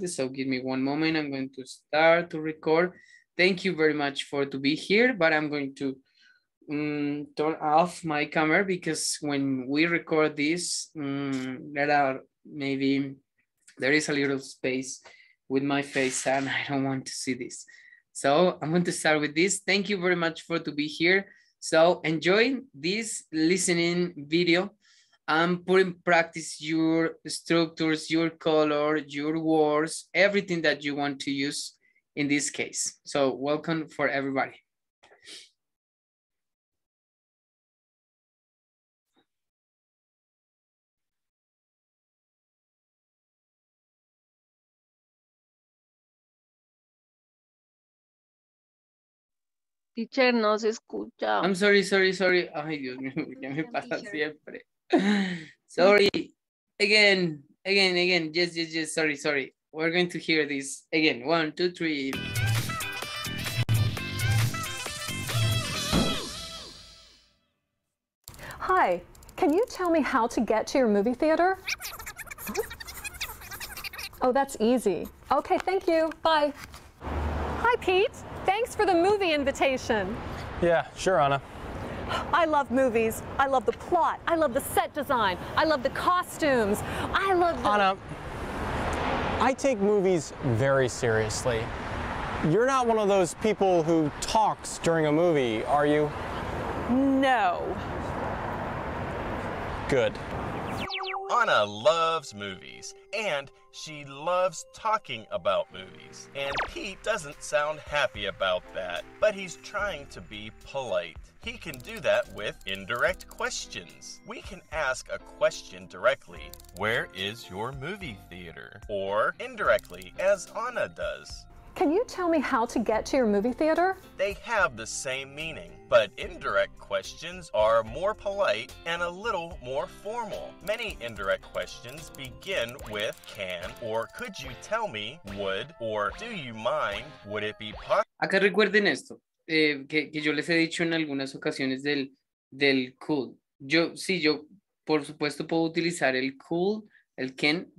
so give me one moment. I'm going to start to record. Thank you very much for to be here, but I'm going to um, turn off my camera because when we record this, um, there are maybe, there is a little space with my face and I don't want to see this. So I'm going to start with this. Thank you very much for to be here. So enjoy this listening video and put in practice your structures, your color, your words, everything that you want to use in this case. So welcome for everybody. Teacher, no se escucha. I'm sorry, sorry, sorry. Ay, Dios mío, ¿qué me pasa siempre? sorry. Again, again, again. Just, just, just. Sorry, sorry. We're going to hear this again. One, two, three. Hi, can you tell me how to get to your movie theater? Oh, that's easy. Okay, thank you. Bye. Hi, Pete. Thanks for the movie invitation. Yeah, sure, Anna. I love movies. I love the plot. I love the set design. I love the costumes. I love the... Anna, I take movies very seriously. You're not one of those people who talks during a movie, are you? No. Good. Anna loves movies, and she loves talking about movies. And Pete doesn't sound happy about that, but he's trying to be polite. He can do that with indirect questions. We can ask a question directly, Where is your movie theater? Or indirectly, as Anna does. Can you tell me how to get to your movie theater? They have the same meaning, but indirect questions are more polite and a little more formal. Many indirect questions begin with can or could you tell me, would or do you mind, would it be possible? A că râguri din Eh, que, yo les he dicho en algunas ocasiones del, del Yo, sí, yo por supuesto puedo utilizar el cool, el can,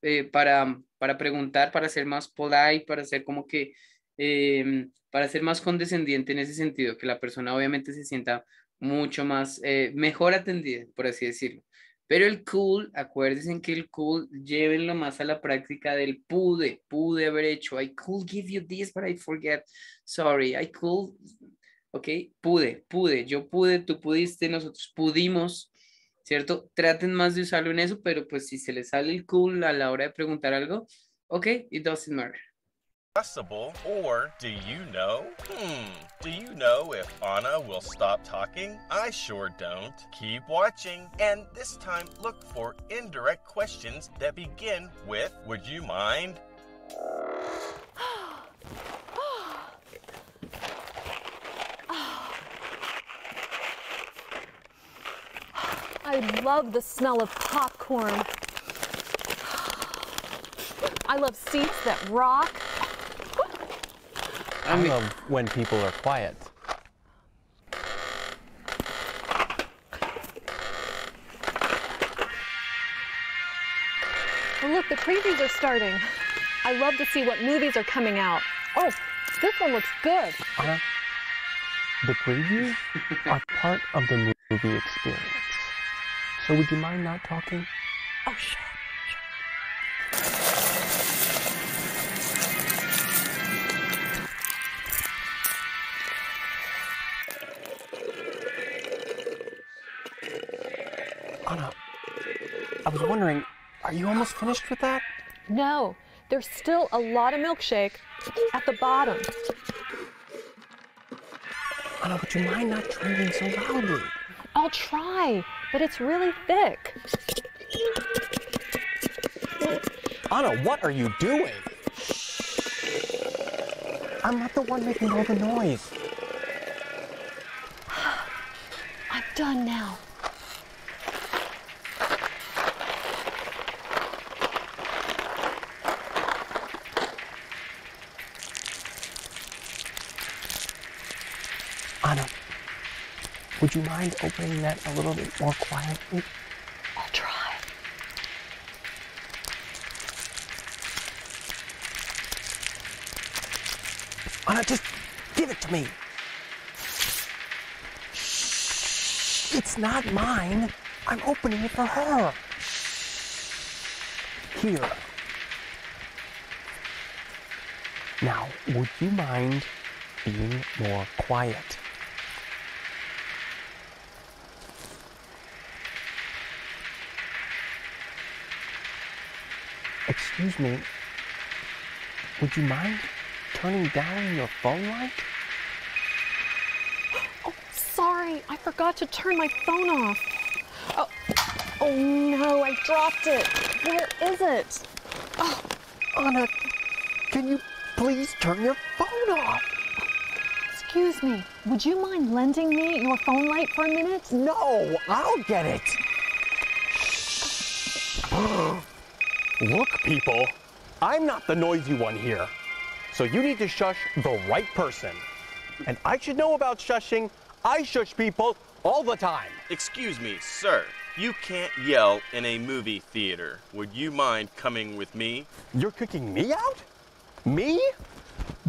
eh, para, para preguntar, para ser más polite, para ser como que, eh, para ser más condescendiente en ese sentido, que la persona obviamente se sienta mucho más, mejor atendida, por así decirlo. Pero el cool, acuérdense que el cool, llévenlo más a la práctica del pude, pude haber hecho. I could give you this, but I forget. Sorry, I could. Ok, pude, pude, yo pude, tú pudiste, nosotros pudimos, ¿cierto? Traten más de usarlo en eso, pero pues si se les sale el cool a la hora de preguntar algo, ok, it doesn't matter. accessible, or do you know? Hmm, do you know if Anna will stop talking? I sure don't. Keep watching, and this time look for indirect questions that begin with Would you mind? I love the smell of popcorn. I love seats that rock. I, mean, love when people are quiet. Well, look, the previews are starting. I love to see what movies are coming out. Oh, this one looks good. Uh, the previews are part of the movie experience. So would you mind not talking? Oh, sure. almost finished with that? No, there's still a lot of milkshake at the bottom. Anna, would you mind not drinking so loudly? I'll try, but it's really thick. Anna, what are you doing? I'm not the one making all the noise. I'm done now. Would you mind opening that a little bit more quietly? I'll try. Anna, just give it to me. Shh. It's not mine. I'm opening it for her. Here. Now, would you mind being more quiet? Excuse me. Would you mind turning down your phone light? Oh, sorry. I forgot to turn my phone off. Oh, oh no, I dropped it. Where is it? Oh, Anna, can you please turn your phone off? Excuse me, would you mind lending me your phone light for a minute? No, I'll get it. Look people. I'm not the noisy one here. So you need to shush the right person. And I should know about shushing. I shush people all the time. Excuse me, sir. You can't yell in a movie theater. Would you mind coming with me? You're kicking me out? Me?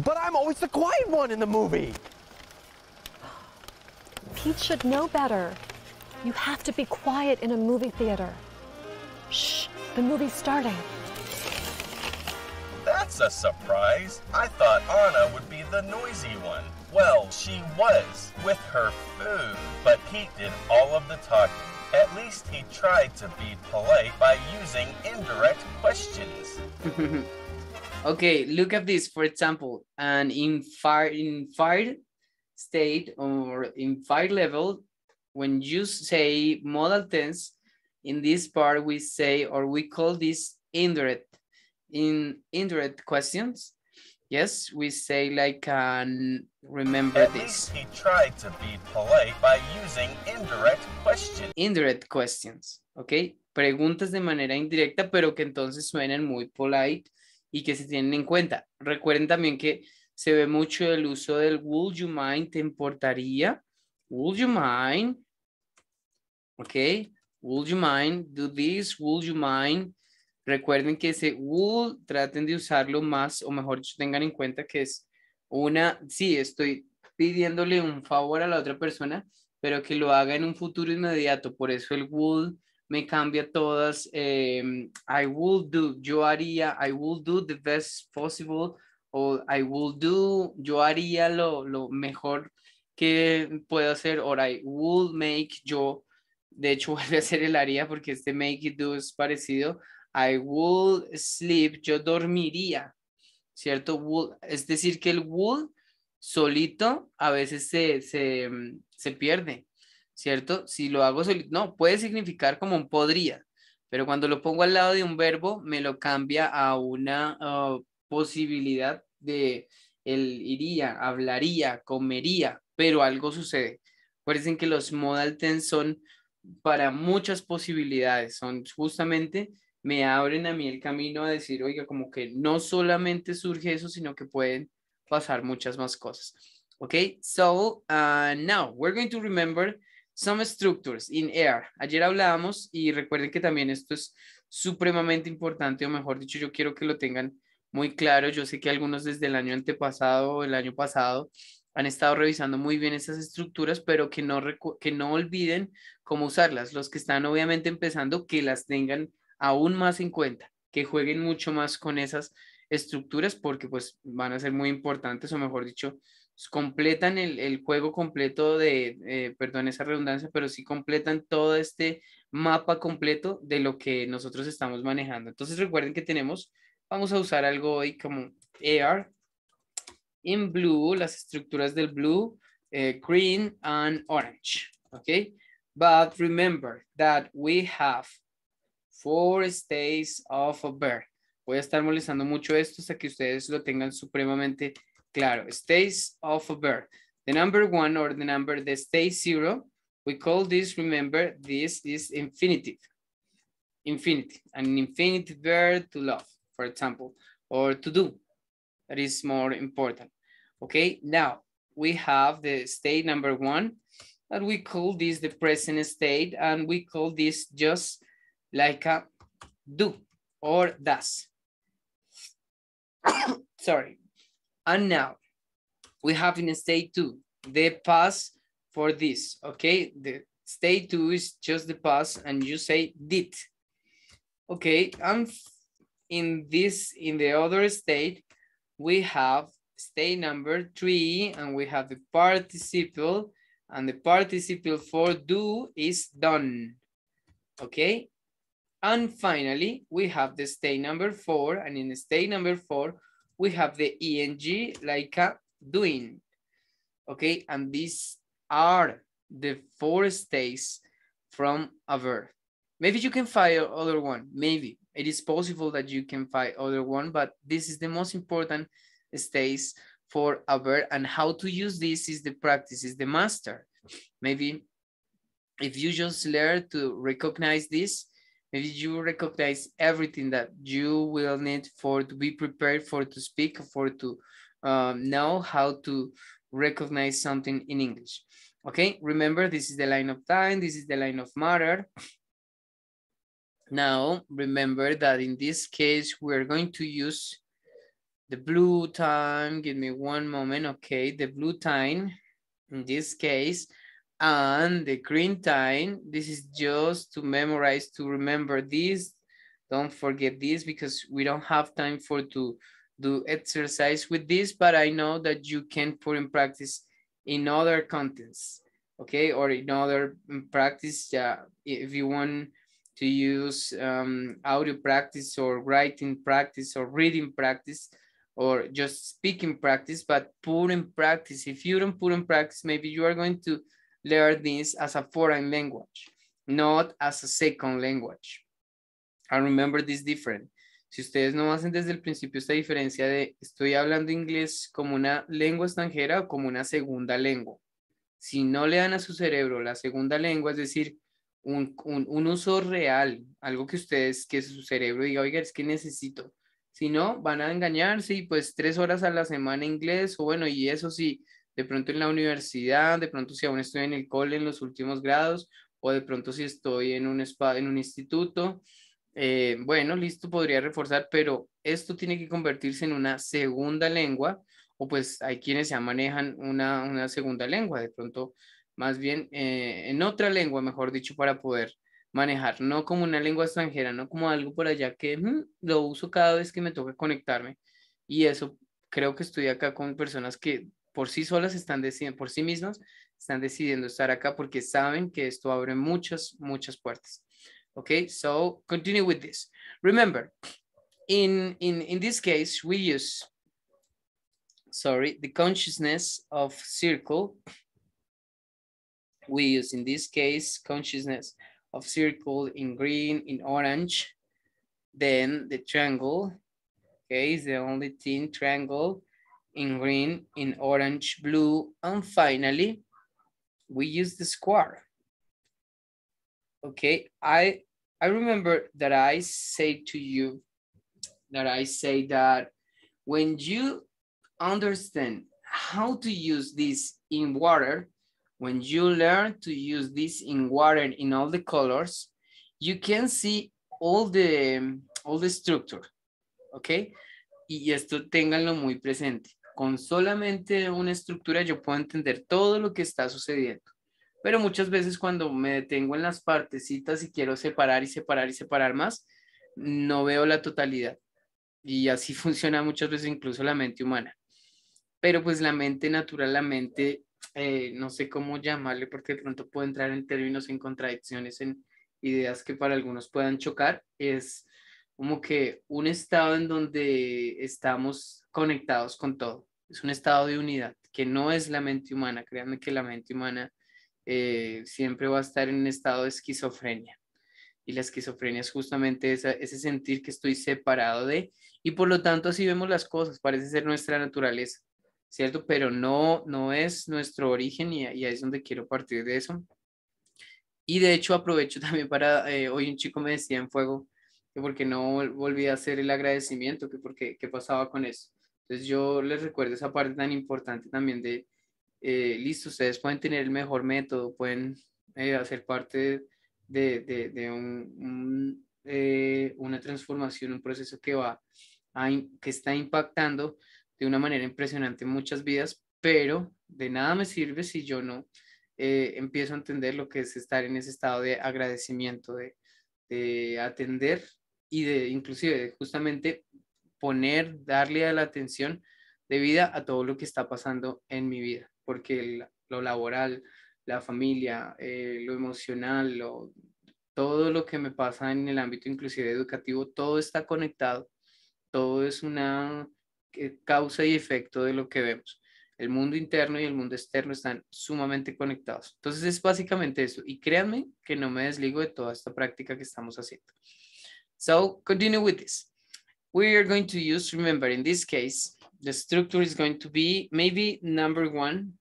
But I'm always the quiet one in the movie. Pete should know better. You have to be quiet in a movie theater. Shh, the movie's starting. That's a surprise. I thought Anna would be the noisy one. Well, she was, with her food. But Pete did all of the talking. At least he tried to be polite by using indirect questions. okay, look at this, for example, an in fire, in fire state or in fire level, when you say modal tense, in this part we say or we call this indirect in indirect questions, yes, we say like, um, remember At this. Least he tried to be polite by using indirect questions. Indirect questions, okay? Preguntas de manera indirecta, pero que entonces suenan muy polite y que se tienen en cuenta. Recuerden también que se ve mucho el uso del would you mind, ¿te importaría? Would you mind? Okay, would you mind do this? Would you mind? Recuerden que ese would traten de usarlo más, o mejor tengan en cuenta que es una, sí, estoy pidiéndole un favor a la otra persona, pero que lo haga en un futuro inmediato. Por eso el would me cambia todas. Em, I will do, yo haría, I will do the best possible, o I will do, yo haría lo, mejor que puedo hacer, or I will make, yo, de hecho vuelve a ser el haría porque este make it do es parecido, I would sleep, yo dormiría, ¿cierto? Would, es decir, que el would solito a veces se, se, se pierde, ¿cierto? Si lo hago solito, no, puede significar como un podría, pero cuando lo pongo al lado de un verbo, me lo cambia a una posibilidad de el iría, hablaría, comería, pero algo sucede. Parecen que los modal tense son para muchas posibilidades, son justamente me abren a mí el camino a decir, oiga, como que no solamente surge eso, sino que pueden pasar muchas más cosas. ok, so uh, now we're going to remember some structures in air. Ayer hablábamos y recuerden que también esto es supremamente importante, o mejor dicho, yo quiero que lo tengan muy claro. Yo sé que algunos desde el año antepasado o el año pasado han estado revisando muy bien estas estructuras, pero que no, que no olviden cómo usarlas. Los que están obviamente empezando, que las tengan aún más en cuenta, que jueguen mucho más con esas estructuras porque pues van a ser muy importantes o mejor dicho, completan el, juego completo de, eh, perdón esa redundancia, pero sí completan todo este mapa completo de lo que nosotros estamos manejando. Entonces recuerden que tenemos, vamos a usar algo hoy como AR, in blue, las estructuras del blue, eh, green and orange, ¿ok? But remember that we have four stays of a bird. Voy a estar molestando mucho esto hasta que ustedes lo tengan supremamente claro. Stays of a bird. The number one or the number, the stay zero, we call this, remember, this is infinitive. Infinitive, an infinitive verb to love, for example, or to do. That is more important. Okay, now we have the state number one, and we call this the present state, and we call this just like a do or does. Sorry. And now we have in state two, the past for this, okay? The state two is just the past and you say did. Okay, and in this, in the other state, we have state number three and we have the participle and the participle for do is done, okay? And finally, we have the state number four, and in state number four, we have the ing like a doing. Okay, and these are the four states from a verb. Maybe you can find other one, maybe. It is possible that you can find other one, but this is the most important states for a verb and how to use this is the practice, is the master. Maybe if you just learn to recognize this, Maybe you recognize everything that you will need for to be prepared for to speak, for to um, know how to recognize something in English. Okay, remember this is the line of time, this is the line of matter. Now, remember that in this case, we're going to use the blue time. Give me one moment. Okay, the blue time in this case and the green time. This is just to memorize, to remember this. Don't forget this because we don't have time for to do exercise with this, but I know that you can put in practice in other contents, okay? Or in other mm, practice, uh, if you want to use um, audio practice or writing practice or reading practice or just speaking practice, but put in practice. If you don't put in practice, maybe you are going to learn this as a foreign language, not as a second language. I remember this different. Si ustedes no hacen desde el principio esta diferencia de estoy hablando inglés como una lengua extranjera o como una segunda lengua. Si no le dan a su cerebro la segunda lengua, es decir, un, un uso real, algo que ustedes, que su cerebro diga, oiga, es que necesito. Si no, van a engañarse y pues tres horas a la semana inglés, o bueno, y eso sí, de pronto en la universidad, de pronto si aún estoy en el cole en los últimos grados, o de pronto si estoy en un, spa, en un instituto. Eh, bueno, listo, podría reforzar, pero esto tiene que convertirse en una segunda lengua, o pues hay quienes ya manejan una, segunda lengua, de pronto más bien eh, en otra lengua, mejor dicho, para poder manejar, no como una lengua extranjera, no como algo por allá que mm, lo uso cada vez que me toca conectarme. Y eso creo que estoy acá con personas que por sí solas están decidiendo, por sí mismos están decidiendo estar acá porque saben que esto abre muchas, muchas puertas. Okay, so continue with this. Remember, in, in, in this case, we use, sorry, the consciousness of circle. We use, in this case, consciousness of circle in green, in orange. Then the triangle, okay, is the only thing, triangle in green, in orange, blue, and finally, we use the square. Okay, I I remember that I say to you that I say that when you understand how to use this in water, when you learn to use this in water in all the colors, you can see all the all the structure, okay? Y esto ténganlo muy presente. con solamente una estructura yo puedo entender todo lo que está sucediendo. Pero muchas veces cuando me detengo en las partecitas y quiero separar y separar y separar más, no veo la totalidad. Y así funciona muchas veces incluso la mente humana. Pero pues la mente natural, la mente, eh, no sé cómo llamarle porque de pronto puedo entrar en términos, en contradicciones, en ideas que para algunos puedan chocar, es como que un estado en donde estamos conectados con todo es un estado de unidad, que no es la mente humana. Créanme que la mente humana eh, siempre va a estar en un estado de esquizofrenia. Y la esquizofrenia es justamente ese sentir que estoy separado de, y por lo tanto así vemos las cosas, parece ser nuestra naturaleza, ¿cierto? Pero no, no es nuestro origen y, ahí es donde quiero partir de eso. Y de hecho aprovecho también para, eh, hoy un chico me decía en fuego que porque no volví a hacer el agradecimiento, que porque qué pasaba con eso. Entonces yo les recuerdo esa parte tan importante también de, eh, listo, ustedes pueden tener el mejor método, pueden eh, hacer parte de, de, de un, eh, una transformación, un proceso que, va que está impactando de una manera impresionante muchas vidas, pero de nada me sirve si yo no empiezo a entender lo que es estar en ese estado de agradecimiento, de, de atender y de inclusive justamente poner, darle a la atención debida a todo lo que está pasando en mi vida, porque lo laboral, la familia, eh, lo emocional, todo lo que me pasa en el ámbito inclusive educativo, todo está conectado, todo es una eh, causa y efecto de lo que vemos. El mundo interno y el mundo externo están sumamente conectados. Entonces es básicamente eso. Y créanme que no me desligo de toda esta práctica que estamos haciendo. So, continue with this. we are going to use, remember in this case, the structure is going to be maybe number one.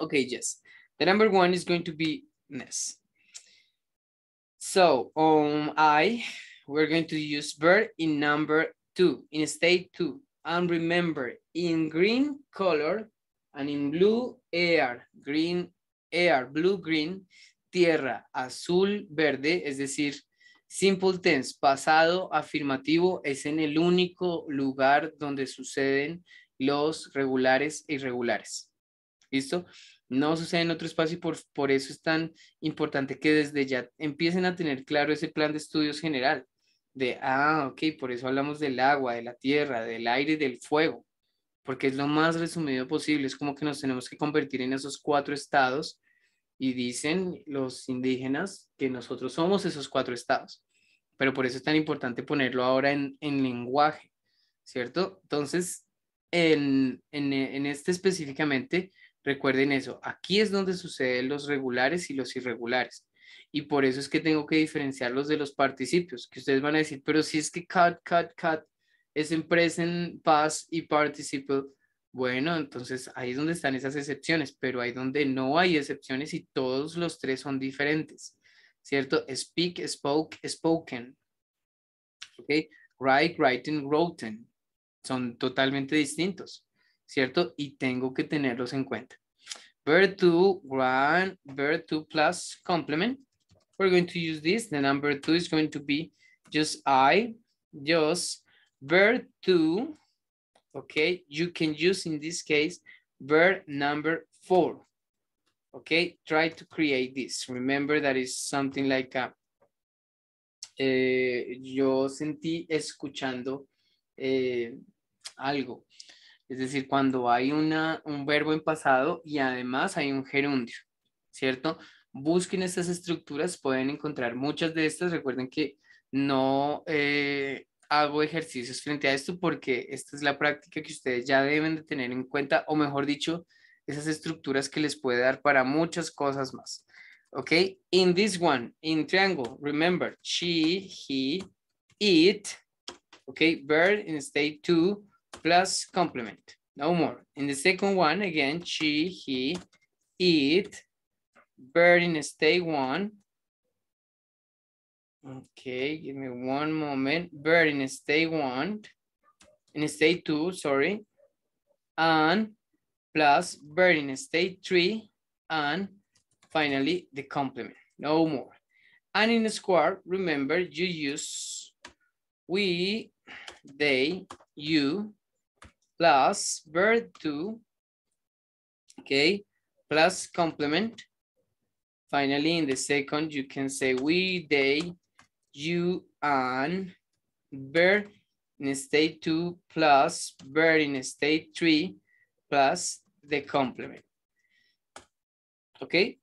Okay, yes. The number one is going to be ness. So on um, I, we're going to use bird in number two, in state two. And remember, in green color and in blue air, green air, blue, green, tierra, azul, verde, es decir, Simple tense, pasado afirmativo, es en el único lugar donde suceden los regulares e irregulares. ¿Listo? No sucede en otro espacio y por, eso es tan importante que desde ya empiecen a tener claro ese plan de estudios general. De, ah, ok, por eso hablamos del agua, de la tierra, del aire y del fuego, porque es lo más resumido posible. Es como que nos tenemos que convertir en esos cuatro estados y dicen los indígenas que nosotros somos esos cuatro estados. Pero por eso es tan importante ponerlo ahora en, lenguaje, ¿cierto? Entonces, en, en, en, este específicamente, recuerden eso, aquí es donde suceden los regulares y los irregulares. Y por eso es que tengo que diferenciarlos de los participios, que ustedes van a decir, pero si es que cut, cut, cut es en present, past y participle, bueno, entonces ahí es donde están esas excepciones, pero ahí donde no hay excepciones y todos los tres son diferentes, ¿cierto? Speak, spoke, spoken. ¿Ok? Write, writing, written Son totalmente distintos, ¿cierto? Y tengo que tenerlos en cuenta. Verb to, run, verb to plus complement. We're going to use this. The number two is going to be just I, just verb to okay? You can use, in this case, verb number four, okay? Try to create this. Remember that is something like a, eh, yo sentí escuchando eh, algo. Es decir, cuando hay una, un verbo en pasado y además hay un gerundio, ¿cierto? Busquen estas estructuras, pueden encontrar muchas de estas. Recuerden que no eh, hago ejercicios frente a esto porque esta es la práctica que ustedes ya deben de tener en cuenta, o mejor dicho, esas estructuras que les puede dar para muchas cosas más. ¿Ok? In this one, in triangle, remember, she, he, it, ok, bird in state two plus complement, no more. In the second one, again, she, he, it, bird in state one Okay, give me one moment. Bird in state one, in state two, sorry, and plus bird in state three, and finally the complement, no more. And in the square, remember you use we, they, you, plus bird two, okay, plus complement. Finally, in the second, you can say we, they, you on verb in state two plus verb in state three plus the complement. Okay.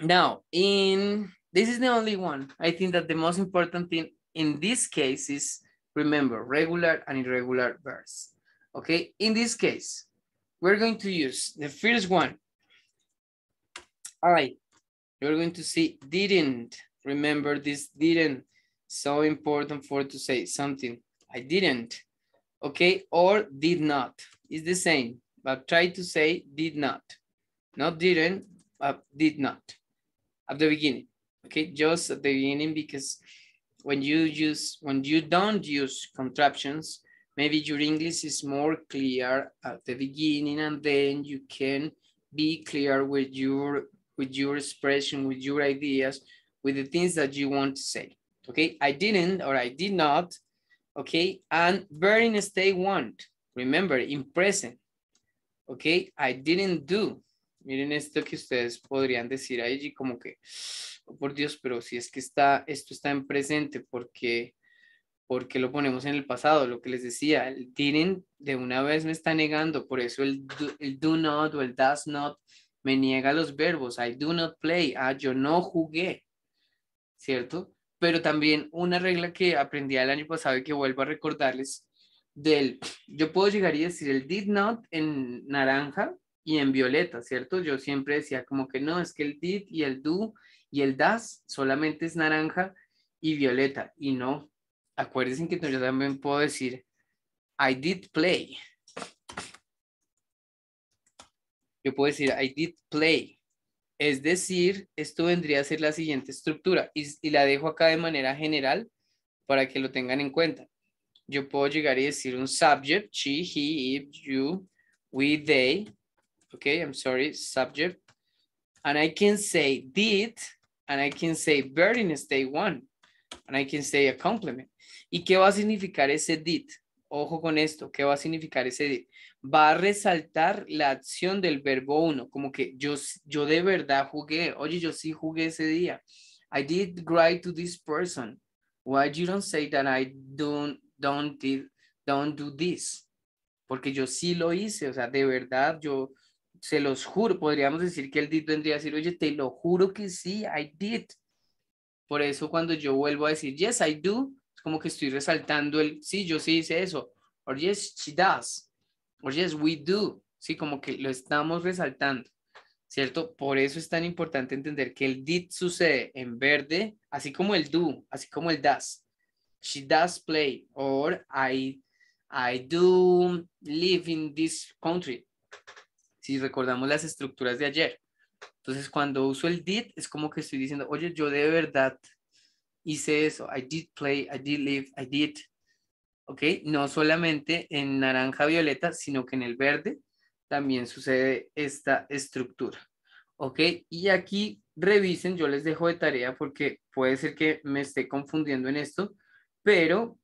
Now, in this is the only one. I think that the most important thing in this case is remember regular and irregular verbs. Okay. In this case, we're going to use the first one. All right. You're going to see didn't Remember, this didn't. So important for to say something. I didn't. Okay, or did not. It's the same, but try to say did not. Not didn't, but did not. At the beginning. Okay, just at the beginning because when you use when you don't use contractions, maybe your English is more clear at the beginning and then you can be clear with your with your expression, with your ideas, with the things that you want to say. Okay, I didn't or I did not. Okay, and burning stay want. Remember, in present. Okay, I didn't do. Miren esto que ustedes podrían decir allí como que, oh, por Dios, pero si es que está, esto está en presente, porque porque lo ponemos en el pasado, lo que les decía, el didn't de una vez me está negando, por eso el do, el do not o el does not me niega los verbos, I do not play, ah, yo no jugué, ¿cierto? Pero también una regla que aprendí el año pasado y que vuelvo a recordarles, del, yo puedo llegar y decir el did not en naranja y en violeta, ¿cierto? Yo siempre decía como que no, es que el did y el do y el das solamente es naranja y violeta, y no, acuérdense que yo también puedo decir I did play. Yo puedo decir I did play. Es decir, esto vendría a ser la siguiente estructura y, la dejo acá de manera general para que lo tengan en cuenta. Yo puedo llegar y decir un subject, she, he, you, we, they. Okay, I'm sorry, subject. And I can say did, and I can say bird in state one, and I can say a compliment. ¿Y qué va a significar ese did? ojo con esto, ¿qué va a significar ese Va a resaltar la acción del verbo uno, como que yo, yo de verdad jugué, oye, yo sí jugué ese día. I did write to this person. Why you don't say that I don't, don't, don't do this? Porque yo sí lo hice, o sea, de verdad, yo se los juro, podríamos decir que el did vendría a decir, oye, te lo juro que sí, I did. Por eso cuando yo vuelvo a decir, yes, I do, como que estoy resaltando el, sí, yo sí hice eso, or yes, she does, or yes, we do, sí, como que lo estamos resaltando, ¿cierto? Por eso es tan importante entender que el did sucede en verde, así como el do, así como el does. She does play, or I, I do live in this country. Si recordamos las estructuras de ayer. Entonces, cuando uso el did, es como que estoy diciendo, oye, yo de verdad hice eso, I did play, I did live, I did. ¿Ok? No solamente en naranja violeta, sino que en el verde también sucede esta estructura. ¿Ok? Y aquí revisen, yo les dejo de tarea porque puede ser que me esté confundiendo en esto, pero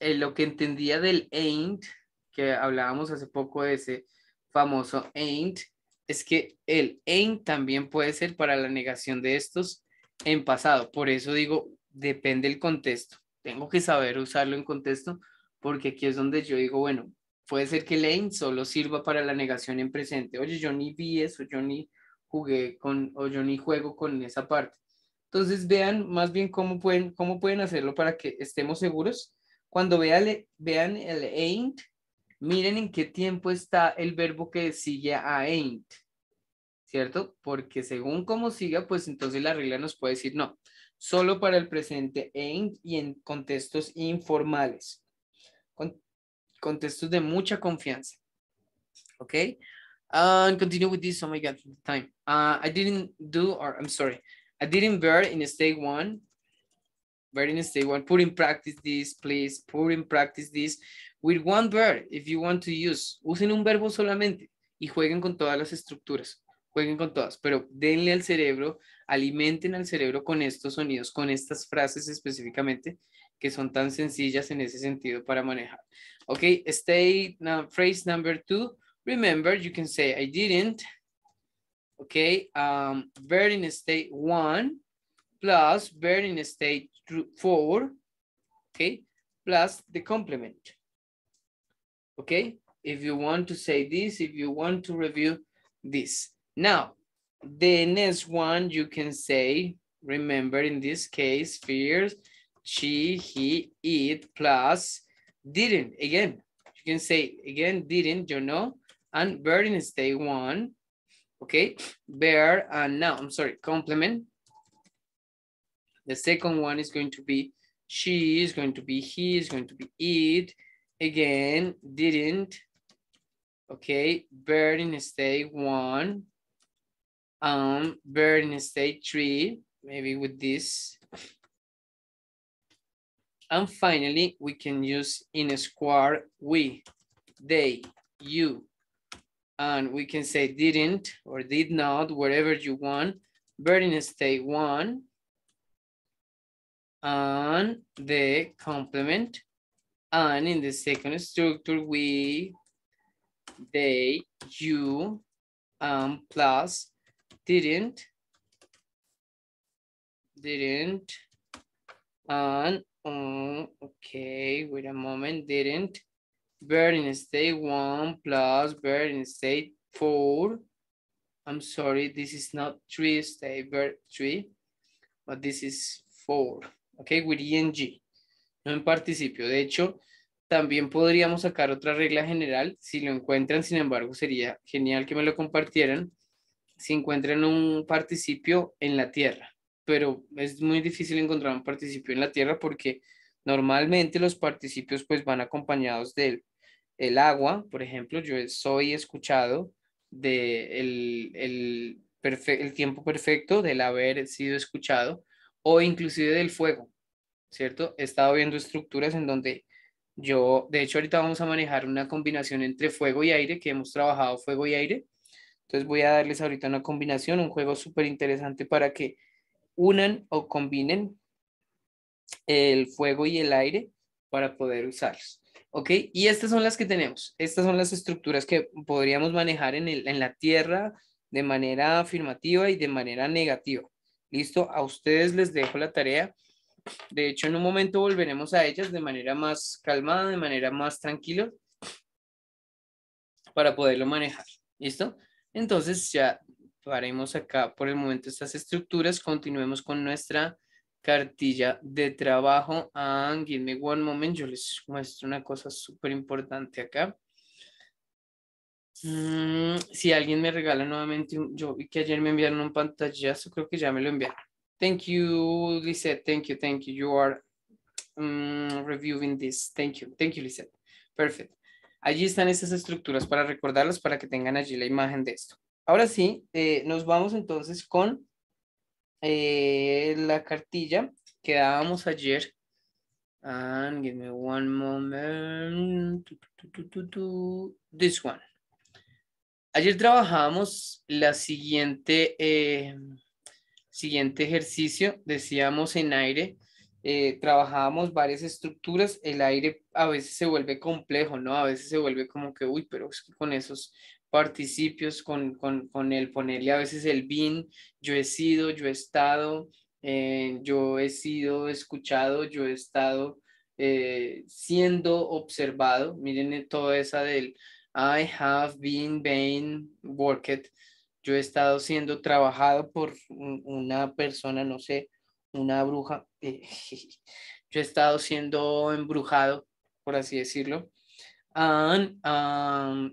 eh, lo que entendía del ain't, que hablábamos hace poco de ese famoso ain't, es que el ain't también puede ser para la negación de estos en pasado. Por eso digo, depende el contexto. Tengo que saber usarlo en contexto porque aquí es donde yo digo, bueno, puede ser que lane solo sirva para la negación en presente. Oye, yo ni vi eso, yo ni jugué con, o yo ni juego con esa parte. Entonces vean más bien cómo pueden, cómo pueden hacerlo para que estemos seguros. Cuando vean, vean el ain't, miren en qué tiempo está el verbo que sigue a ain't, ¿cierto? Porque según cómo siga, pues entonces la regla nos puede decir, no, solo para el presente en y en contextos informales, contextos de mucha confianza. Okay, ah, and continue with this. Oh my God, time. Uh, I didn't do, or I'm sorry, I didn't bear in stage one. Bear in stage one. Put in practice this, please. Put in practice this with one verb if you want to use. Usen un verbo solamente y jueguen con todas las estructuras jueguen con todas, pero denle al cerebro, alimenten al cerebro con estos sonidos, con estas frases específicamente, que son tan sencillas en ese sentido para manejar. Ok, state phrase number two. Remember, you can say, I didn't. Ok, um, in state one, plus bird in state four, ok, plus the complement. Ok, if you want to say this, if you want to review this. Now, the next one you can say, remember in this case, fears, she, he, it, plus didn't. Again, you can say again, didn't, you know, and burden is day one. Okay, bear and now, I'm sorry, complement. The second one is going to be she is going to be he is going to be it. Again, didn't. Okay, burden is day one um, burn in state three, maybe with this. And finally, we can use in a square, we, they, you. And we can say didn't or did not, whatever you want. Burn in state one. And the complement. And in the second structure, we, they, you, um, plus didn't didn't and oh, okay wait a moment didn't in State one plus in State four I'm sorry this is not three state but three but this is four okay with ing no en participio de hecho también podríamos sacar otra regla general si lo encuentran sin embargo sería genial que me lo compartieran se en un participio en la Tierra, pero es muy difícil encontrar un participio en la Tierra porque normalmente los participios pues van acompañados del el agua, por ejemplo, yo soy escuchado de el, el, el tiempo perfecto del haber sido escuchado o inclusive del fuego, ¿cierto? He estado viendo estructuras en donde yo, de hecho ahorita vamos a manejar una combinación entre fuego y aire, que hemos trabajado fuego y aire, entonces voy a darles ahorita una combinación, un juego súper interesante para que unan o combinen el fuego y el aire para poder usarlos. ¿Ok? Y estas son las que tenemos. Estas son las estructuras que podríamos manejar en, el, la Tierra de manera afirmativa y de manera negativa. ¿Listo? A ustedes les dejo la tarea. De hecho, en un momento volveremos a ellas de manera más calmada, de manera más tranquila, para poderlo manejar. ¿Listo? Entonces ya haremos acá por el momento estas estructuras. Continuemos con nuestra cartilla de trabajo. Ah, give me one moment. Yo les muestro una cosa súper importante acá. Mm, si alguien me regala nuevamente, yo vi que ayer me enviaron un pantallazo, creo que ya me lo enviaron. Thank you, Lisette. Thank you, thank you. You are mm, reviewing this. Thank you. Thank you, Lisette. Perfect. Allí están esas estructuras para recordarlos, para que tengan allí la imagen de esto. Ahora sí, eh, nos vamos entonces con eh, la cartilla que dábamos ayer. And ah, give me one moment. This one. Ayer trabajábamos la siguiente, eh, siguiente ejercicio. Decíamos en aire eh, trabajábamos varias estructuras, el aire a veces se vuelve complejo, ¿no? A veces se vuelve como que, uy, pero es que con esos participios, con, con, con el ponerle a veces el bin, yo he sido, yo he estado, eh, yo he sido escuchado, yo he estado eh, siendo observado. Miren toda esa del I have been, been worked. Yo he estado siendo trabajado por una persona, no sé, una bruja. Eh, yo he estado siendo embrujado, por así decirlo.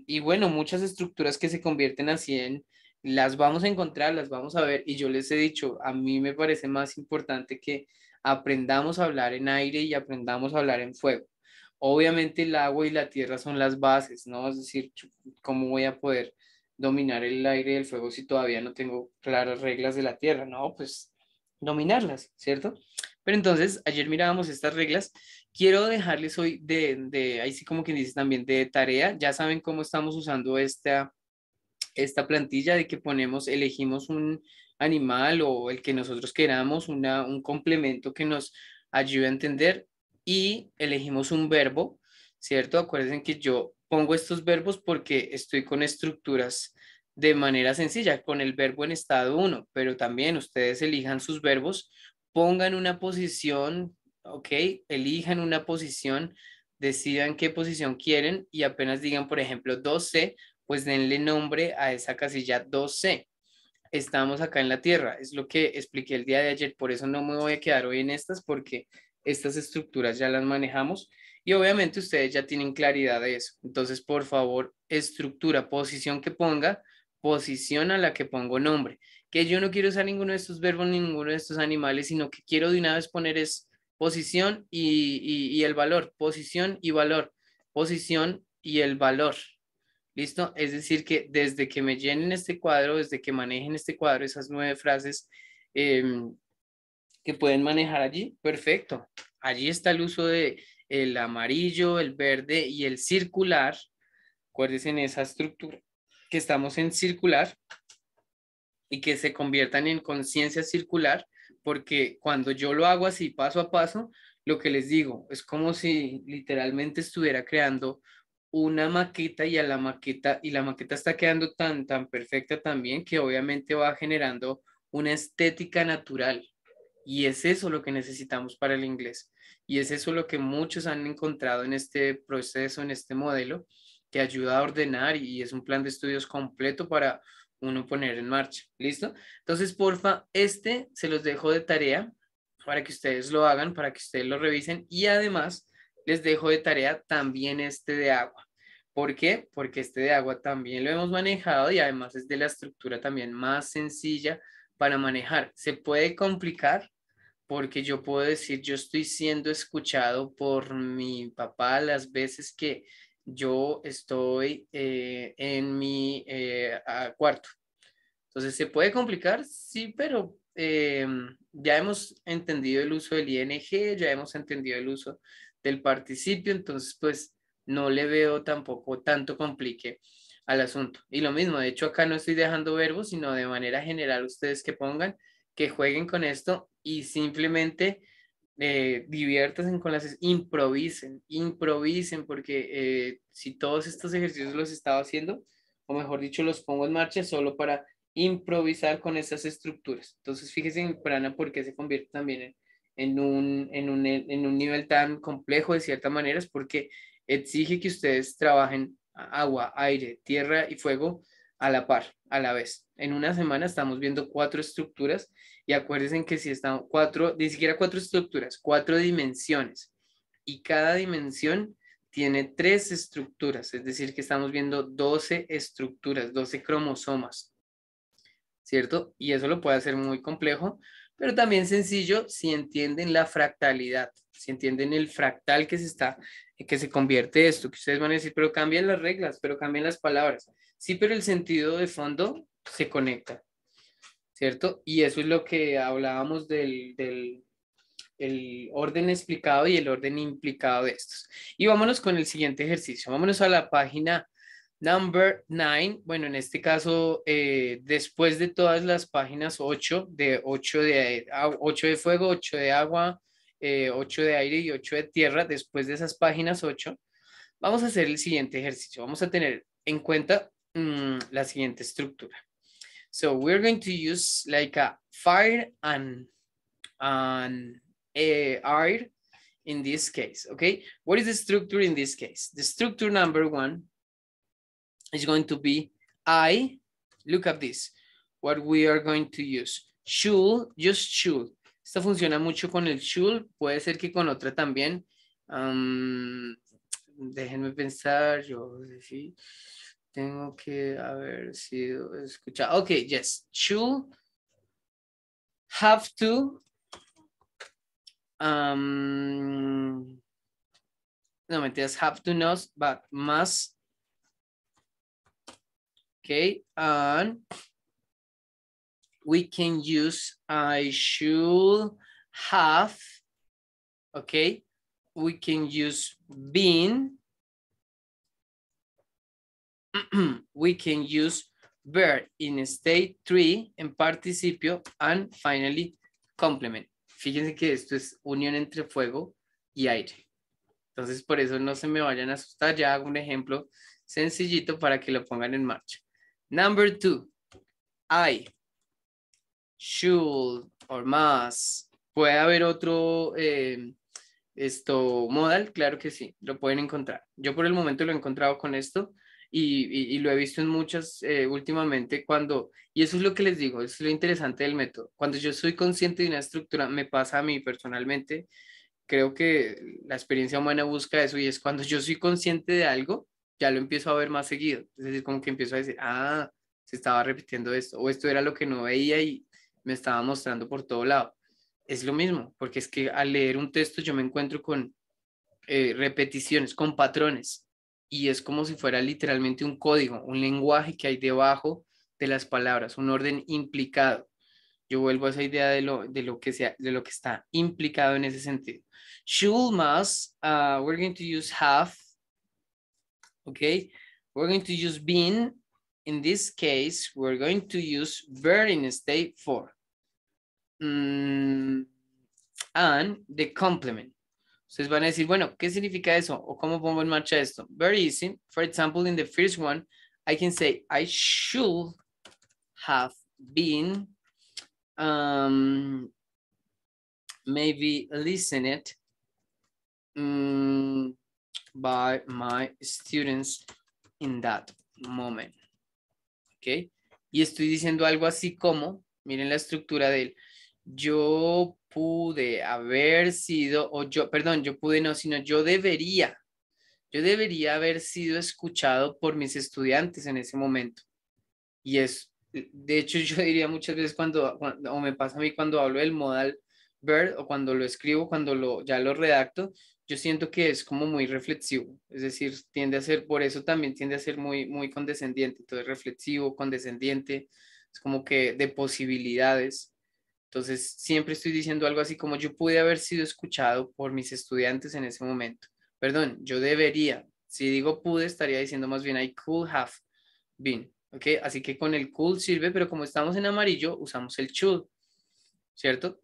y bueno, muchas estructuras que se convierten así en, las vamos a encontrar, las vamos a ver. Y yo les he dicho, a mí me parece más importante que aprendamos a hablar en aire y aprendamos a hablar en fuego. Obviamente el agua y la tierra son las bases, ¿no? Es decir, ¿cómo voy a poder dominar el aire y el fuego si todavía no tengo claras reglas de la tierra? No, pues dominarlas, ¿cierto? Pero entonces, ayer mirábamos estas reglas. Quiero dejarles hoy de, de ahí sí como quien dice también, de tarea. Ya saben cómo estamos usando esta, esta plantilla de que ponemos, elegimos un animal o el que nosotros queramos, un complemento que nos ayude a entender y elegimos un verbo, ¿cierto? Acuérdense que yo pongo estos verbos porque estoy con estructuras de manera sencilla, con el verbo en estado 1, pero también ustedes elijan sus verbos pongan una posición, ¿ok? Elijan una posición, decidan qué posición quieren y apenas digan, por ejemplo, 2C, pues denle nombre a esa casilla 2C. Estamos acá en la Tierra, es lo que expliqué el día de ayer, por eso no me voy a quedar hoy en estas porque estas estructuras ya las manejamos y obviamente ustedes ya tienen claridad de eso. Entonces, por favor, estructura, posición que ponga, posición a la que pongo nombre que yo no quiero usar ninguno de estos verbos ninguno de estos animales, sino que quiero de una vez poner es posición y, el valor, posición y valor, posición y el valor. ¿Listo? Es decir, que desde que me llenen este cuadro, desde que manejen este cuadro, esas nueve frases em, que pueden manejar allí, perfecto. Allí está el uso de el amarillo, el verde y el circular. Acuérdense en esa estructura que estamos en circular, y que se conviertan en conciencia circular, porque cuando yo lo hago así paso a paso, lo que les digo es como si literalmente estuviera creando una maqueta y a la maqueta y la maqueta está quedando tan tan perfecta también que obviamente va generando una estética natural y es eso lo que necesitamos para el inglés y es eso lo que muchos han encontrado en este proceso en este modelo que ayuda a ordenar y es un plan de estudios completo para uno poner en marcha, ¿listo? Entonces, porfa, este se los dejo de tarea para que ustedes lo hagan, para que ustedes lo revisen y además les dejo de tarea también este de agua. ¿Por qué? Porque este de agua también lo hemos manejado y además es de la estructura también más sencilla para manejar. Se puede complicar porque yo puedo decir, yo estoy siendo escuchado por mi papá las veces que yo estoy eh, en mi eh, cuarto. Entonces, ¿se puede complicar? Sí, pero eh, ya hemos entendido el uso del ING, ya hemos entendido el uso del participio, entonces, pues, no le veo tampoco tanto complique al asunto. Y lo mismo, de hecho, acá no estoy dejando verbos, sino de manera general ustedes que pongan, que jueguen con esto y simplemente eh, diviertas en con las, improvisen, improvisen, porque eh, si todos estos ejercicios los estaba haciendo, o mejor dicho, los pongo en marcha solo para improvisar con estas estructuras. Entonces, fíjense en Prana porque se convierte también en, un, en, un, en un nivel tan complejo de cierta manera, es porque exige que ustedes trabajen agua, aire, tierra y fuego a la par, a la vez en una semana estamos viendo cuatro estructuras y acuérdense que si están cuatro, ni siquiera cuatro estructuras, cuatro dimensiones y cada dimensión tiene tres estructuras, es decir, que estamos viendo 12 estructuras, 12 cromosomas, ¿cierto? Y eso lo puede hacer muy complejo, pero también sencillo si entienden la fractalidad, si entienden el fractal que se está, que se convierte esto, que ustedes van a decir, pero cambian las reglas, pero cambian las palabras. Sí, pero el sentido de fondo se conecta, ¿cierto? Y eso es lo que hablábamos del, el orden explicado y el orden implicado de estos. Y vámonos con el siguiente ejercicio. Vámonos a la página number 9. Bueno, en este caso, eh, después de todas las páginas 8, de 8 de, ah, de fuego, 8 de agua, 8 eh, de aire y 8 de tierra, después de esas páginas 8, vamos a hacer el siguiente ejercicio. Vamos a tener en cuenta mm, la siguiente estructura. So we're going to use like a fire and an air in this case, okay? What is the structure in this case? The structure number one is going to be I, look at this, what we are going to use. Should, just should. Esta funciona mucho con el should, puede ser que con otra también. Um, déjenme pensar, yo... Sí. Tengo que ver si escuchado. Okay, yes. Should have to. Um, no, mentiras. Have to not, but must. Okay, and we can use I should have. Okay, we can use been we can use ver in state 3 en participio and finally complement. Fíjense que esto es unión entre fuego y aire. Entonces, por eso no se me vayan a asustar. Ya hago un ejemplo sencillito para que lo pongan en marcha. Number two, I should or más. Puede haber otro eh, esto modal, claro que sí, lo pueden encontrar. Yo por el momento lo he encontrado con esto, y, lo he visto en muchas eh, últimamente cuando, y eso es lo que les digo, es lo interesante del método, cuando yo soy consciente de una estructura, me pasa a mí personalmente, creo que la experiencia humana busca eso y es cuando yo soy consciente de algo, ya lo empiezo a ver más seguido, es decir, como que empiezo a decir, ah, se estaba repitiendo esto, o esto era lo que no veía y me estaba mostrando por todo lado. Es lo mismo, porque es que al leer un texto yo me encuentro con eh, repeticiones, con patrones y es como si fuera literalmente un código, un lenguaje que hay debajo de las palabras, un orden implicado. Yo vuelvo a esa idea de lo, que, sea, de lo que está implicado en ese sentido. Should, must, uh, we're going to use have, okay? We're going to use been. In this case, we're going to use very in state for. Mm, and the complement. Ustedes van a decir, bueno, ¿qué significa eso? ¿O cómo pongo en marcha esto? Very easy. For example, in the first one, I can say, I should have been um, maybe listened um, by my students in that moment. Okay. Y estoy diciendo algo así como, miren la estructura de él yo pude haber sido, o yo, perdón, yo pude no, sino yo debería, yo debería haber sido escuchado por mis estudiantes en ese momento. Y es, de hecho, yo diría muchas veces cuando, o me pasa a mí cuando hablo del modal bird, o cuando lo escribo, cuando lo, ya lo redacto, yo siento que es como muy reflexivo, es decir, tiende a ser, por eso también tiende a ser muy, muy condescendiente, entonces reflexivo, condescendiente, es como que de posibilidades entonces, siempre estoy diciendo algo así como yo pude haber sido escuchado por mis estudiantes en ese momento. Perdón, yo debería. Si digo pude, estaría diciendo más bien I could have been. ¿Ok? Así que con el could sirve, pero como estamos en amarillo, usamos el should. ¿Cierto?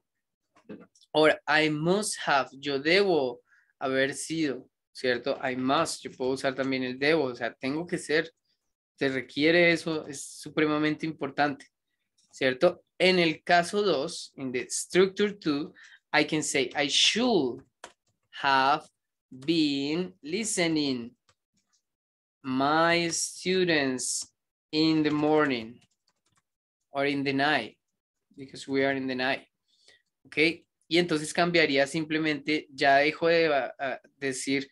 Ahora, I must have. Yo debo haber sido. ¿Cierto? I must. Yo puedo usar también el debo. O sea, tengo que ser. Se requiere eso. Es supremamente importante. ¿Cierto? En el caso 2, in the structure 2, I can say I should have been listening my students in the morning or in the night because we are in the night. Okay. Y entonces cambiaría simplemente, ya dejo de ah, ah, decir,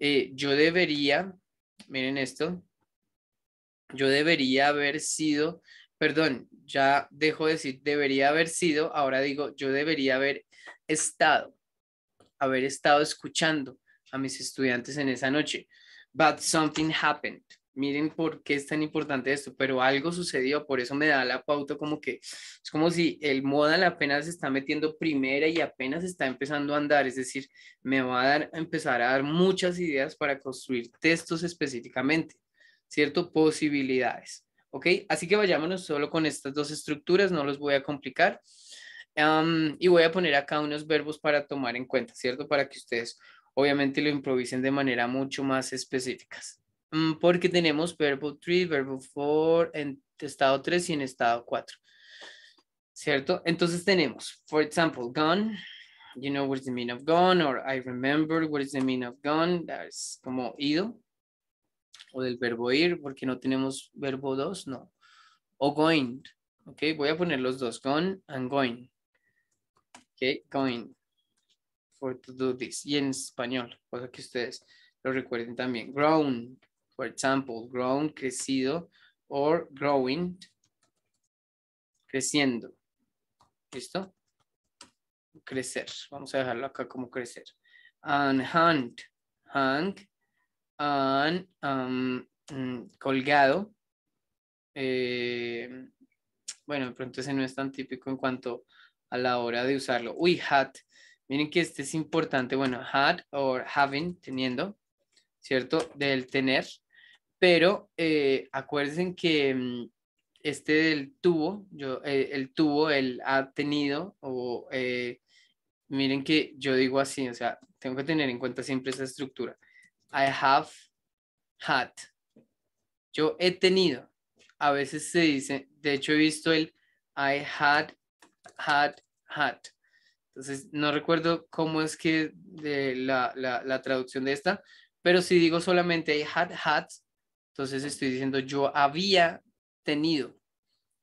eh, yo debería, miren esto, yo debería haber sido, perdón, ya dejo de decir debería haber sido, ahora digo yo debería haber estado, haber estado escuchando a mis estudiantes en esa noche. But something happened. Miren por qué es tan importante esto, pero algo sucedió, por eso me da la pauta como que es como si el modal apenas se está metiendo primera y apenas está empezando a andar, es decir, me va a dar, empezar a dar muchas ideas para construir textos específicamente, ¿cierto? Posibilidades. ¿ok? Así que vayámonos solo con estas dos estructuras, no los voy a complicar. y voy a poner acá unos verbos para tomar en cuenta, ¿cierto? Para que ustedes obviamente lo improvisen de manera mucho más específicas. Mm, porque tenemos verbo 3, verbo 4 en estado 3 y en estado 4. ¿Cierto? Entonces tenemos, for example, gone. You know what's the meaning of gone or I remember what is the meaning of gone. That's como ido o del verbo ir, porque no tenemos verbo dos, no. O going, ok, voy a poner los dos, gone and going. Ok, going for to do this. Y en español, para que ustedes lo recuerden también. Grown, For example, grown, crecido, or growing, creciendo. ¿Listo? Crecer. Vamos a dejarlo acá como crecer. And hunt, Hunt. Mm, colgado. Eh, bueno, de pronto ese no es tan típico en cuanto a la hora de usarlo. Uy, hat, Miren que este es importante. Bueno, had o having, teniendo, ¿cierto? Del tener. Pero eh, acuérdense que mm, este del tubo, yo, eh, el tubo, el ha tenido, o miren que yo digo así, o sea, tengo que tener en cuenta siempre esa estructura. I have had. Yo he tenido. A veces se dice, de hecho he visto el I had, had, had. Entonces, no recuerdo cómo es que de la, traducción de esta, pero si digo solamente I had, had, entonces estoy diciendo yo había tenido.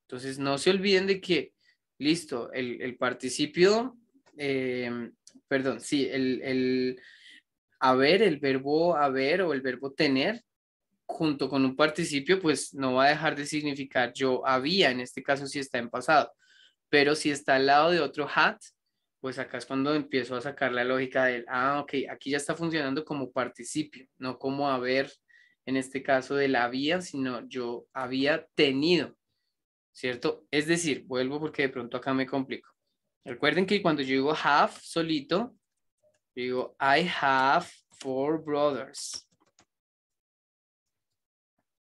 Entonces, no se olviden de que, listo, el, participio, eh, perdón, sí, el haber, el verbo haber o el verbo tener, junto con un participio, pues no va a dejar de significar yo había, en este caso si está en pasado. Pero si está al lado de otro hat pues acá es cuando empiezo a sacar la lógica del, ah, ok, aquí ya está funcionando como participio, no como haber, en este caso del había, sino yo había tenido, ¿cierto? Es decir, vuelvo porque de pronto acá me complico. Recuerden que cuando yo digo have solito, Digo, I have four brothers.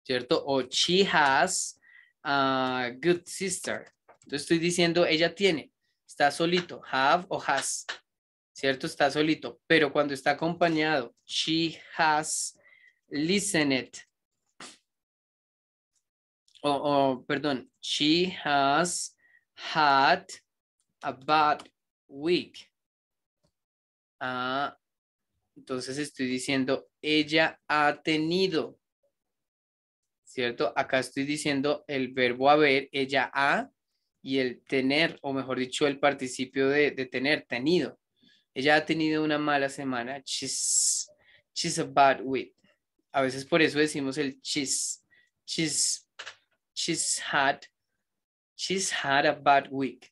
¿Cierto? O she has a good sister. Entonces estoy diciendo, ella tiene. Está solito. Have o has. ¿Cierto? Está solito. Pero cuando está acompañado, she has listened. it. o perdón, she has had a bad week. Ah, entonces estoy diciendo, ella ha tenido. ¿Cierto? Acá estoy diciendo el verbo haber, ella ha, y el tener, o mejor dicho, el participio de, tener, tenido. Ella ha tenido una mala semana. She's, she's a bad week. A veces por eso decimos el she's. She's, she's had. She's had a bad week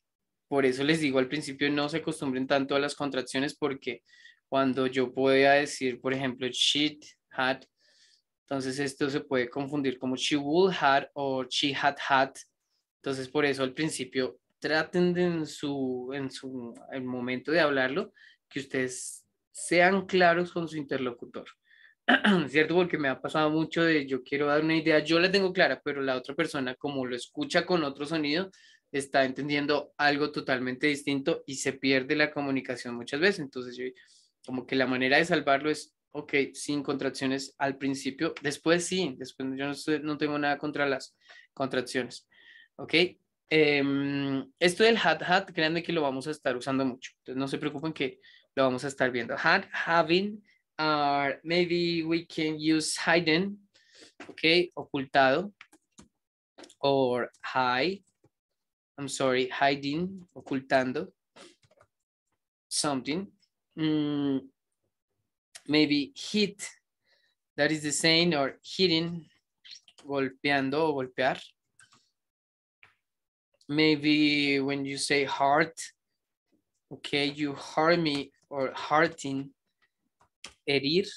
por eso les digo al principio, no se acostumbren tanto a las contracciones porque cuando yo a decir, por ejemplo, she hat entonces esto se puede confundir como she would had o she had had. Entonces por eso al principio traten en su, en su el momento de hablarlo, que ustedes sean claros con su interlocutor. ¿Cierto? Porque me ha pasado mucho de yo quiero dar una idea, yo la tengo clara, pero la otra persona como lo escucha con otro sonido, está entendiendo algo totalmente distinto y se pierde la comunicación muchas veces. Entonces, como que la manera de salvarlo es, ok, sin contracciones al principio, después sí, después yo no, tengo nada contra las contracciones, ok. Em, esto del hat hat, créanme que lo vamos a estar usando mucho, entonces no se preocupen que lo vamos a estar viendo. hat having, or maybe we can use hidden, ok, ocultado, or high, I'm sorry, hiding, ocultando something. Mm, maybe hit, that is the same, or hitting, golpeando, golpear. Maybe when you say hurt, okay, you hurt me or hurting, herir,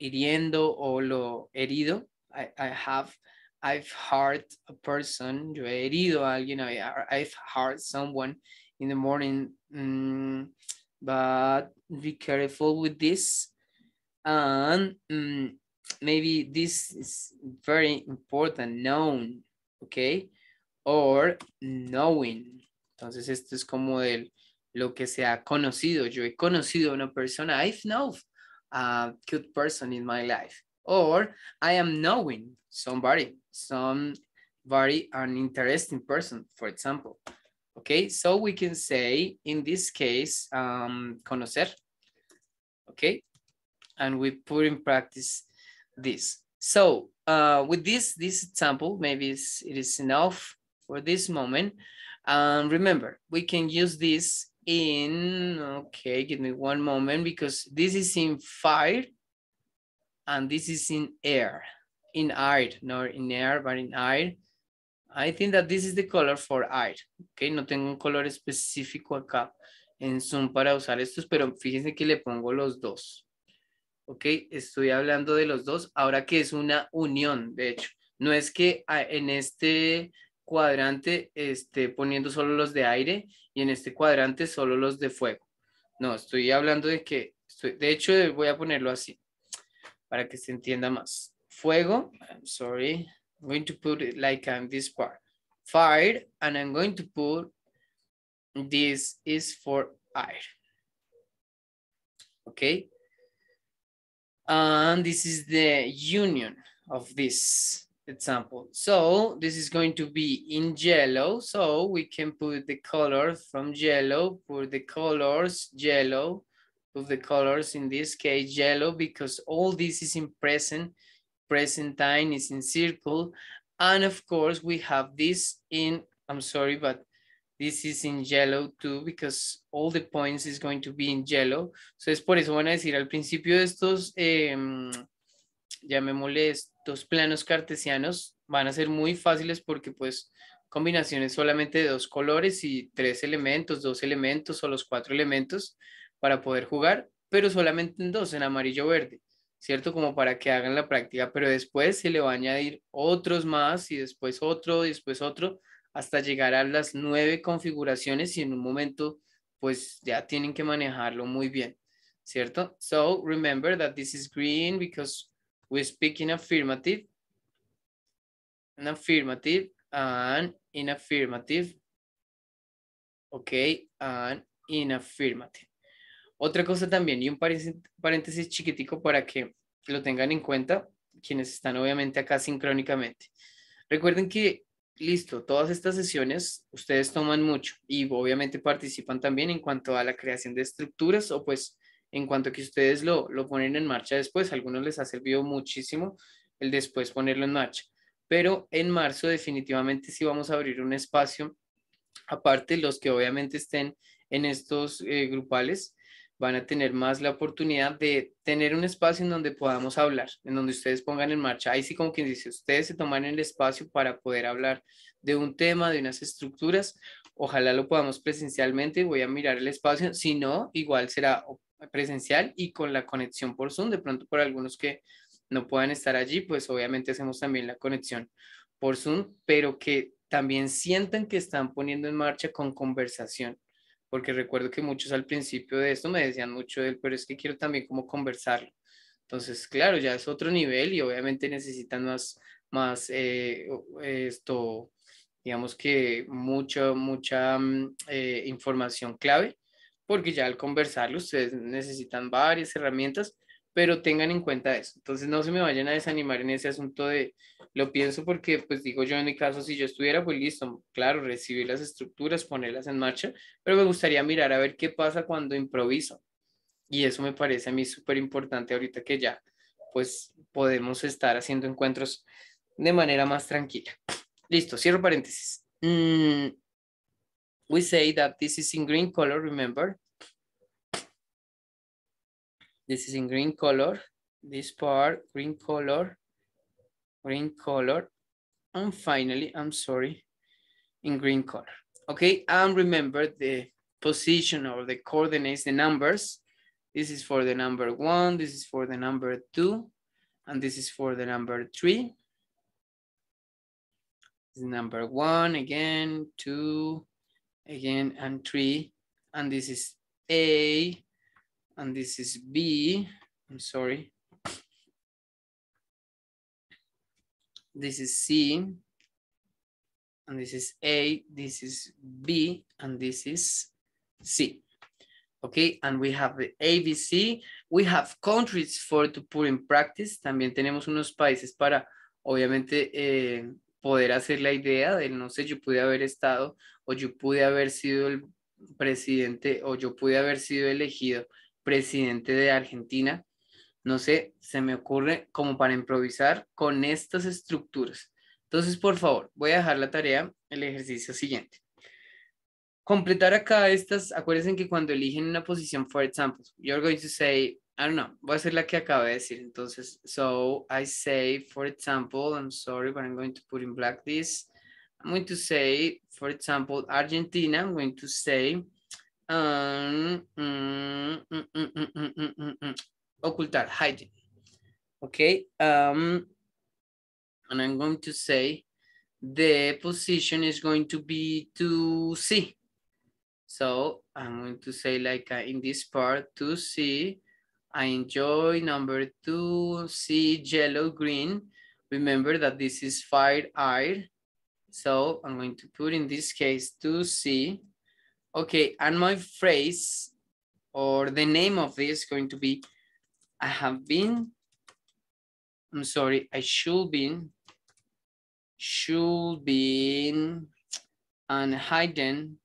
hiriendo, o lo herido, I, I have I've hurt a person, yo he herido a alguien, I've hurt someone in the morning, mm, but be careful with this. And mm, maybe this is very important, known, okay? Or knowing. Entonces esto es como el, lo que se ha conocido. Yo he conocido a una persona, I've known a good person in my life or I am knowing somebody, somebody, an interesting person, for example. Okay, so we can say in this case, um, conocer, okay? And we put in practice this. So uh, with this, this example, maybe it is enough for this moment. Um, remember, we can use this in, okay, give me one moment because this is in fire and this is in air, in air, not in air, but in air. I think that this is the color for air. Okay, no tengo un color específico acá en Zoom para usar estos, pero fíjense que le pongo los dos. Ok, estoy hablando de los dos, ahora que es una unión, de hecho. No es que ah, en este cuadrante esté poniendo solo los de aire y en este cuadrante solo los de fuego. No, estoy hablando de que, de hecho voy a ponerlo así. para que se entienda más. Fuego, I'm sorry, I'm going to put it like on um, this part. Fire, and I'm going to put this is for air. Okay? And this is the union of this example. So this is going to be in yellow. So we can put the color from yellow, put the colors yellow, of the colors, in this case, yellow, because all this is in present, present time is in circle. And of course, we have this in, I'm sorry, but this is in yellow too, because all the points is going to be in yellow. So es por eso van a decir al principio estos, eh, llamémosle estos planos cartesianos, van a ser muy fáciles porque pues combinaciones solamente de dos colores y tres elementos, dos elementos o los cuatro elementos, para poder jugar, pero solamente en dos, en amarillo-verde, ¿cierto? Como para que hagan la práctica, pero después se le va a añadir otros más y después otro, después otro, hasta llegar a las nueve configuraciones y en un momento, pues ya tienen que manejarlo muy bien, ¿cierto? So remember that this is green because we speak in affirmative, an affirmative, and in affirmative, okay, and in affirmative. Otra cosa también, y un paréntesis chiquitico para que lo tengan en cuenta quienes están obviamente acá sincrónicamente. Recuerden que, listo, todas estas sesiones ustedes toman mucho y obviamente participan también en cuanto a la creación de estructuras o pues en cuanto a que ustedes lo, lo ponen en marcha después. A algunos les ha servido muchísimo el después ponerlo en marcha. Pero en marzo definitivamente sí vamos a abrir un espacio, aparte los que obviamente estén en estos eh, grupales, van a tener más la oportunidad de tener un espacio en donde podamos hablar, en donde ustedes pongan en marcha. Ahí sí, como quien dice, ustedes se toman el espacio para poder hablar de un tema, de unas estructuras. Ojalá lo podamos presencialmente, voy a mirar el espacio. Si no, igual será presencial y con la conexión por Zoom. De pronto, por algunos que no puedan estar allí, pues obviamente hacemos también la conexión por Zoom, pero que también sientan que están poniendo en marcha con conversación porque recuerdo que muchos al principio de esto me decían mucho de él, pero es que quiero también como conversarlo. Entonces, claro, ya es otro nivel y obviamente necesitan más, más eh, esto, digamos que mucha, mucha mm, eh, información clave, porque ya al conversarlo ustedes necesitan varias herramientas pero tengan en cuenta eso. Entonces no se me vayan a desanimar en ese asunto de, lo pienso porque pues digo yo en mi caso, si yo estuviera, pues listo, claro, recibir las estructuras, ponerlas en marcha, pero me gustaría mirar a ver qué pasa cuando improviso. Y eso me parece a mí súper importante ahorita que ya pues podemos estar haciendo encuentros de manera más tranquila. Listo, cierro paréntesis. Mm, we say that this is in green color, remember? This is in green color. This part, green color, green color. And finally, I'm sorry, in green color. Okay, and remember the position or the coordinates, the numbers. This is for the number one, this is for the number two, and this is for the number three. This is number one, again, two, again, and three. And this is A, and this is B, I'm sorry. This is C, and this is A, this is B, and this is C. Okay, and we have the ABC. We have countries for to put in practice. También tenemos unos países para, obviamente, eh, poder hacer la idea del, no sé, yo pude haber estado o yo pude haber sido el presidente o yo pude haber sido elegido presidente de Argentina. No sé, se me ocurre como para improvisar con estas estructuras. Entonces, por favor, voy a dejar la tarea, el ejercicio siguiente. Completar acá estas, acuérdense que cuando eligen una posición, for example, you're going to say, I don't know, voy a hacer la que acabo de decir. Entonces, so I say, for example, I'm sorry, but I'm going to put in black this. I'm going to say, for example, Argentina, I'm going to say um, ocultar, hiding. Okay, um, and I'm going to say the position is going to be to C. So I'm going to say like uh, in this part to C, I enjoy number two, C, yellow, green. Remember that this is fire air. So I'm going to put in this case to C Okay, and my phrase or the name of this is going to be, I have been, I'm sorry, I should been, should been, and hidden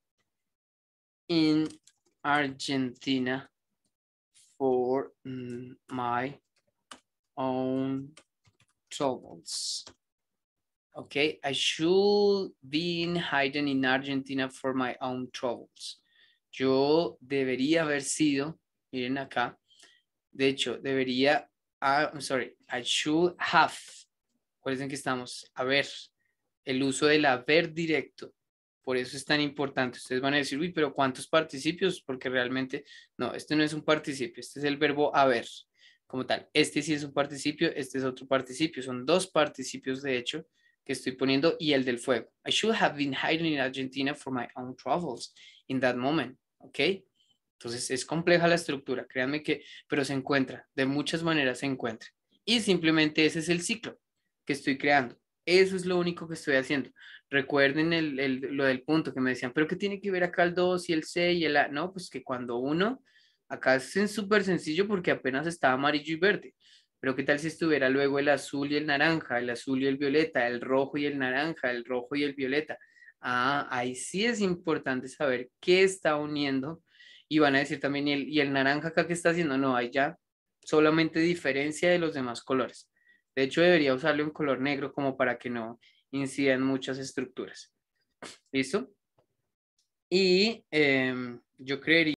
in Argentina for mm, my own troubles. Okay, I should be in hiding in Argentina for my own troubles. Yo debería haber sido, miren acá, de hecho, debería, ah, I'm sorry, I should have. en que estamos, a ver, el uso del haber directo. Por eso es tan importante. Ustedes van a decir, uy, pero ¿cuántos participios? Porque realmente, no, este no es un participio, este es el verbo haber como tal. Este sí es un participio, este es otro participio. Son dos participios, de hecho, que estoy poniendo y el del fuego. I should have been hiding in Argentina for my own troubles in that moment, ¿ok? Entonces es compleja la estructura, créanme que, pero se encuentra, de muchas maneras se encuentra. Y simplemente ese es el ciclo que estoy creando. Eso es lo único que estoy haciendo. Recuerden el, el, lo del punto que me decían, pero ¿qué tiene que ver acá el 2 y el C y el A? No, pues que cuando uno, acá es súper sencillo porque apenas está amarillo y verde. Pero ¿qué tal si estuviera luego el azul y el naranja, el azul y el violeta, el rojo y el naranja, el rojo y el violeta? Ah, ahí sí es importante saber qué está uniendo. Y van a decir también, ¿y el, naranja acá qué está haciendo? No, ahí ya solamente diferencia de los demás colores. De hecho, debería usarle un color negro como para que no incidan muchas estructuras. ¿Listo? Y em, yo creería...